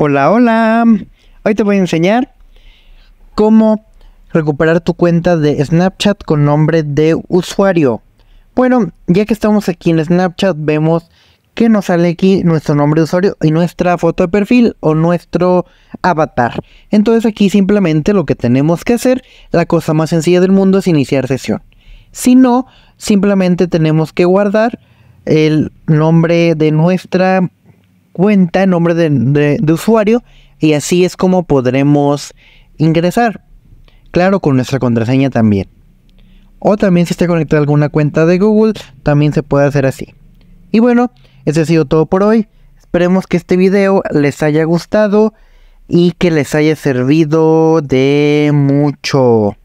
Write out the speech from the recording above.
Hola, hola. Hoy te voy a enseñar cómo recuperar tu cuenta de Snapchat con nombre de usuario. Bueno, ya que estamos aquí en Snapchat, vemos que nos sale aquí nuestro nombre de usuario y nuestra foto de perfil o nuestro avatar. Entonces aquí simplemente lo que tenemos que hacer, la cosa más sencilla del mundo es iniciar sesión. Si no, simplemente tenemos que guardar el nombre de nuestra cuenta, nombre de, usuario y así es como podremos ingresar. Claro, con nuestra contraseña también. O también si está conectada alguna cuenta de Google, también se puede hacer así. Y bueno, ese ha sido todo por hoy. Esperemos que este video les haya gustado y que les haya servido de mucho.